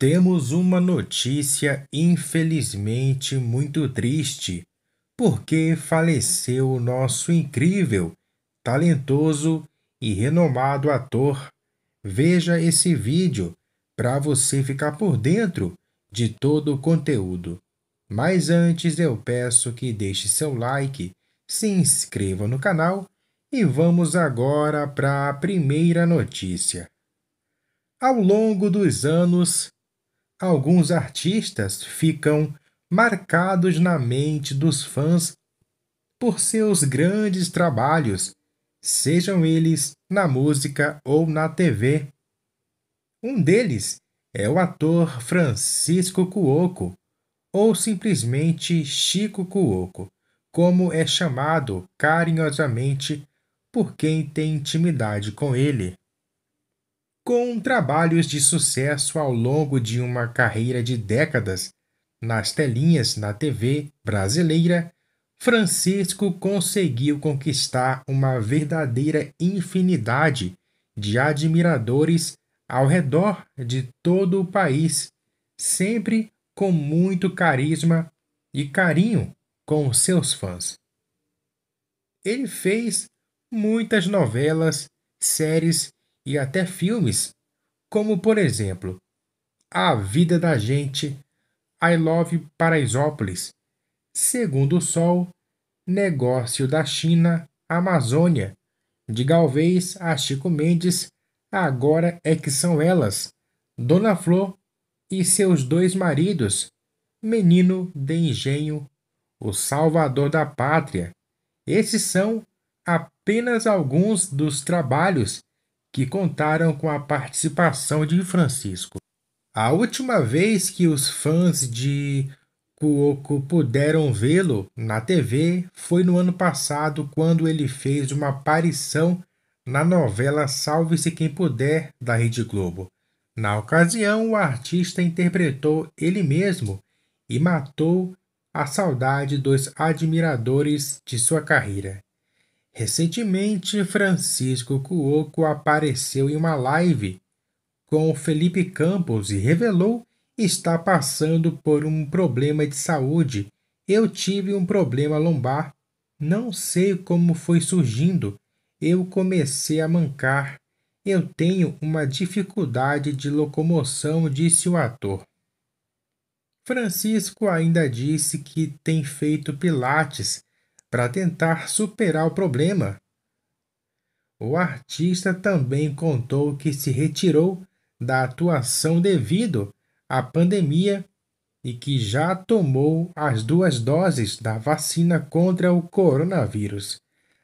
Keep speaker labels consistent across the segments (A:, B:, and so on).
A: Temos uma notícia, infelizmente, muito triste, porque faleceu o nosso incrível, talentoso e renomado ator. Veja esse vídeo para você ficar por dentro de todo o conteúdo. Mas antes eu peço que deixe seu like, se inscreva no canal e vamos agora para a primeira notícia. Ao longo dos anos, alguns artistas ficam marcados na mente dos fãs por seus grandes trabalhos, sejam eles na música ou na TV. Um deles é o ator Francisco Cuoco, ou simplesmente Chico Cuoco, como é chamado carinhosamente por quem tem intimidade com ele com trabalhos de sucesso ao longo de uma carreira de décadas. Nas telinhas na TV brasileira, Francisco conseguiu conquistar uma verdadeira infinidade de admiradores ao redor de todo o país, sempre com muito carisma e carinho com seus fãs. Ele fez muitas novelas, séries e até filmes, como por exemplo A Vida da Gente, I Love Paraisópolis, Segundo o Sol, Negócio da China, Amazônia, de Galvez a Chico Mendes, Agora é que são elas, Dona Flor e seus dois maridos, Menino de Engenho, O Salvador da Pátria. Esses são apenas alguns dos trabalhos que contaram com a participação de Francisco. A última vez que os fãs de Cuoco puderam vê-lo na TV foi no ano passado, quando ele fez uma aparição na novela Salve-se Quem Puder da Rede Globo. Na ocasião, o artista interpretou ele mesmo e matou a saudade dos admiradores de sua carreira. Recentemente, Francisco Cuoco apareceu em uma live com Felipe Campos e revelou está passando por um problema de saúde. Eu tive um problema lombar. Não sei como foi surgindo. Eu comecei a mancar. Eu tenho uma dificuldade de locomoção, disse o ator. Francisco ainda disse que tem feito pilates para tentar superar o problema. O artista também contou que se retirou da atuação devido à pandemia e que já tomou as duas doses da vacina contra o coronavírus.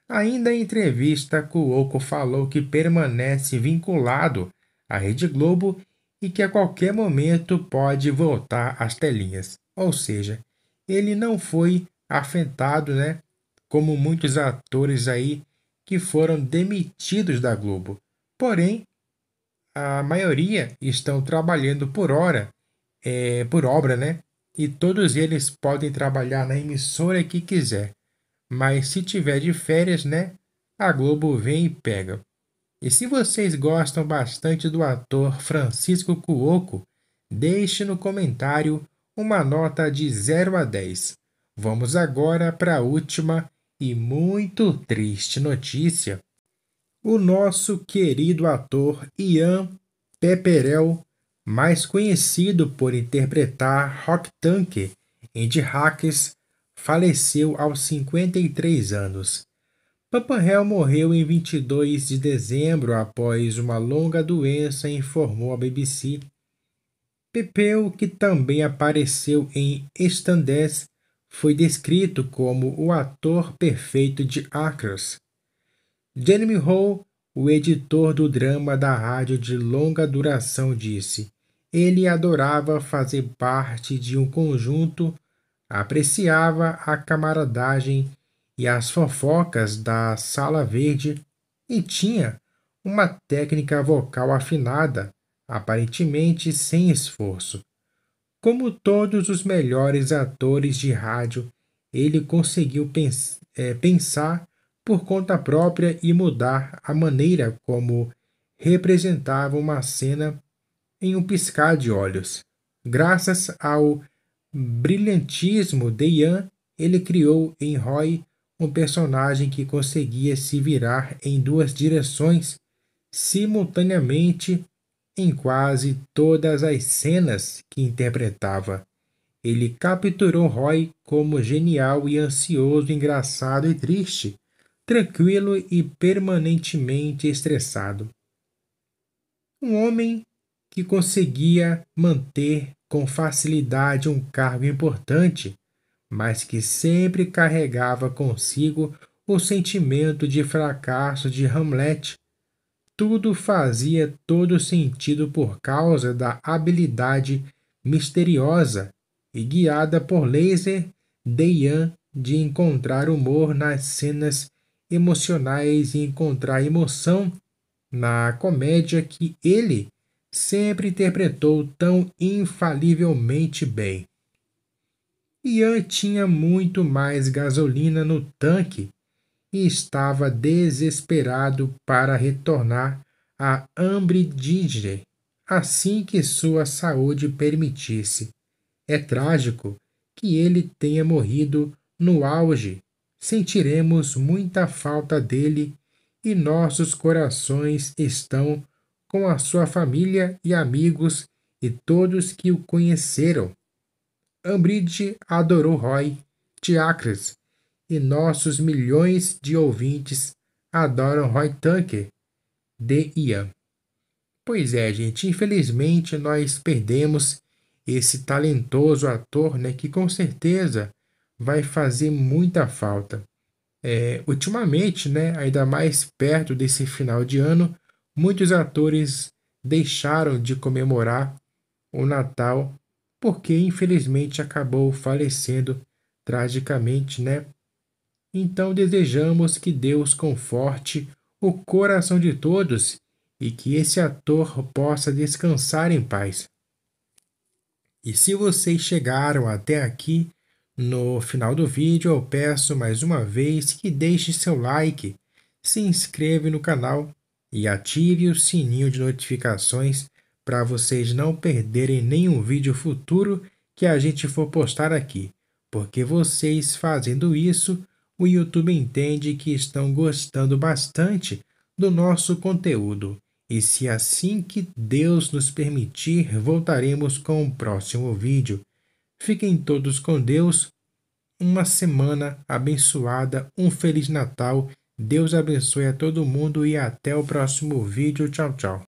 A: Ainda em entrevista, Cuoco falou que permanece vinculado à Rede Globo e que a qualquer momento pode voltar às telinhas. Ou seja, ele não foi afetado né, como muitos atores aí que foram demitidos da Globo. Porém, a maioria estão trabalhando por hora, é, por obra, né? E todos eles podem trabalhar na emissora que quiser. Mas se tiver de férias, né? A Globo vem e pega. E se vocês gostam bastante do ator Francisco Cuoco, deixe no comentário uma nota de 0 a 10. Vamos agora para a última e muito triste notícia: o nosso querido ator Ian Peperel, mais conhecido por interpretar Rock Tanker em The Hackers, faleceu aos 53 anos. Papahel morreu em 22 de dezembro após uma longa doença, informou a BBC. Pepeu, que também apareceu em Estandes foi descrito como o ator perfeito de Acres. Jeremy Hall, o editor do drama da rádio de longa duração, disse: Ele adorava fazer parte de um conjunto, apreciava a camaradagem e as fofocas da Sala Verde e tinha uma técnica vocal afinada, aparentemente sem esforço. Como todos os melhores atores de rádio, ele conseguiu pens é, pensar por conta própria e mudar a maneira como representava uma cena em um piscar de olhos. Graças ao brilhantismo de Ian, ele criou em Roy um personagem que conseguia se virar em duas direções simultaneamente em quase todas as cenas que interpretava, ele capturou Roy como genial e ansioso, engraçado e triste, tranquilo e permanentemente estressado. Um homem que conseguia manter com facilidade um cargo importante, mas que sempre carregava consigo o sentimento de fracasso de Hamlet tudo fazia todo sentido por causa da habilidade misteriosa e guiada por laser de Ian de encontrar humor nas cenas emocionais e encontrar emoção na comédia que ele sempre interpretou tão infalivelmente bem. Ian tinha muito mais gasolina no tanque e estava desesperado para retornar a Ambridge assim que sua saúde permitisse. É trágico que ele tenha morrido no auge. Sentiremos muita falta dele e nossos corações estão com a sua família e amigos e todos que o conheceram. Ambridge adorou Roy, Tiacres e nossos milhões de ouvintes adoram Roy Tucker, de Ian. Pois é, gente, infelizmente nós perdemos esse talentoso ator, né, que com certeza vai fazer muita falta. É, ultimamente, né, ainda mais perto desse final de ano, muitos atores deixaram de comemorar o Natal porque infelizmente acabou falecendo tragicamente, né, então desejamos que Deus conforte o coração de todos e que esse ator possa descansar em paz. E se vocês chegaram até aqui, no final do vídeo eu peço mais uma vez que deixe seu like, se inscreva no canal e ative o sininho de notificações para vocês não perderem nenhum vídeo futuro que a gente for postar aqui, porque vocês fazendo isso o YouTube entende que estão gostando bastante do nosso conteúdo. E se assim que Deus nos permitir, voltaremos com o próximo vídeo. Fiquem todos com Deus. Uma semana abençoada, um Feliz Natal. Deus abençoe a todo mundo e até o próximo vídeo. Tchau, tchau.